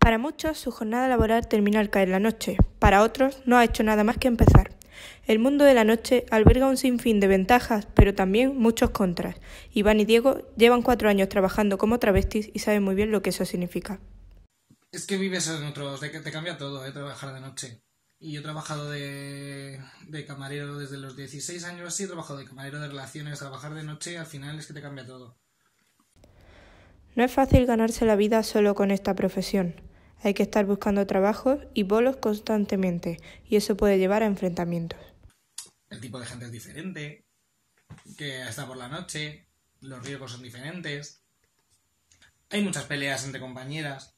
Para muchos su jornada laboral termina al caer la noche, para otros no ha hecho nada más que empezar. El mundo de la noche alberga un sinfín de ventajas, pero también muchos contras. Iván y Diego llevan cuatro años trabajando como travestis y saben muy bien lo que eso significa. Es que vives en otro, te, te cambia todo, ¿eh? trabajar de noche. Y yo he trabajado de, de camarero desde los 16 años, así he trabajado de camarero de relaciones, trabajar de noche, al final es que te cambia todo. No es fácil ganarse la vida solo con esta profesión. Hay que estar buscando trabajos y bolos constantemente, y eso puede llevar a enfrentamientos. El tipo de gente es diferente, que está por la noche, los riesgos son diferentes. Hay muchas peleas entre compañeras,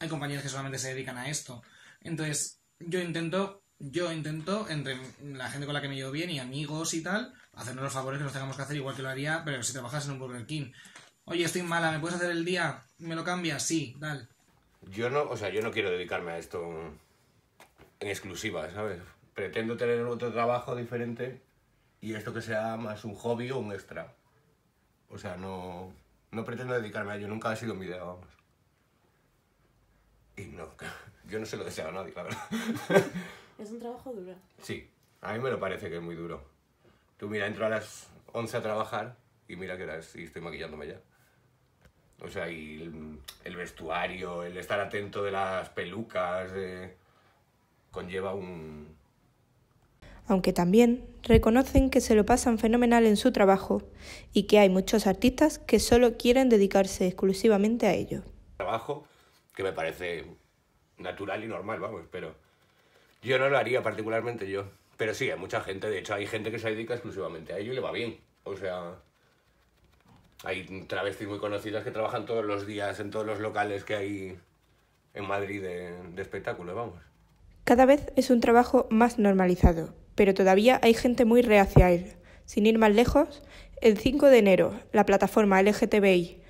hay compañeras que solamente se dedican a esto. Entonces, yo intento, yo intento, entre la gente con la que me llevo bien y amigos y tal, hacernos los favores que nos tengamos que hacer, igual que lo haría, pero si trabajas en un Burger King. Oye, estoy mala, ¿me puedes hacer el día? ¿Me lo cambias? Sí, tal. Yo no, o sea, yo no quiero dedicarme a esto en exclusiva, ¿sabes? Pretendo tener otro trabajo diferente y esto que sea más un hobby o un extra. O sea, no, no pretendo dedicarme a ello, nunca ha sido mi idea, vamos. Y no, yo no se lo deseo a nadie, la verdad. Es un trabajo duro. Sí, a mí me lo parece que es muy duro. Tú mira, entro a las 11 a trabajar y mira que estoy maquillándome ya. O sea, y el, vestuario, el estar atento de las pelucas, eh, conlleva un... Aunque también reconocen que se lo pasan fenomenal en su trabajo y que hay muchos artistas que solo quieren dedicarse exclusivamente a ello. Trabajo que me parece natural y normal, vamos, pero yo no lo haría particularmente yo. Pero sí, hay mucha gente, de hecho hay gente que se dedica exclusivamente a ello y le va bien. O sea, hay travestis muy conocidas que trabajan todos los días en todos los locales que hay en Madrid de, espectáculos, vamos. Cada vez es un trabajo más normalizado, pero todavía hay gente muy reacia a él. Sin ir más lejos, el 5 de enero, la plataforma LGTBI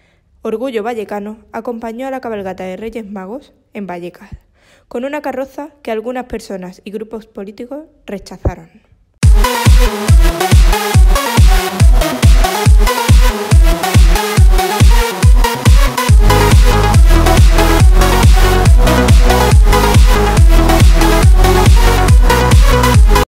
Orgullo Vallecano acompañó a la cabalgata de Reyes Magos en Vallecas, con una carroza que algunas personas y grupos políticos rechazaron.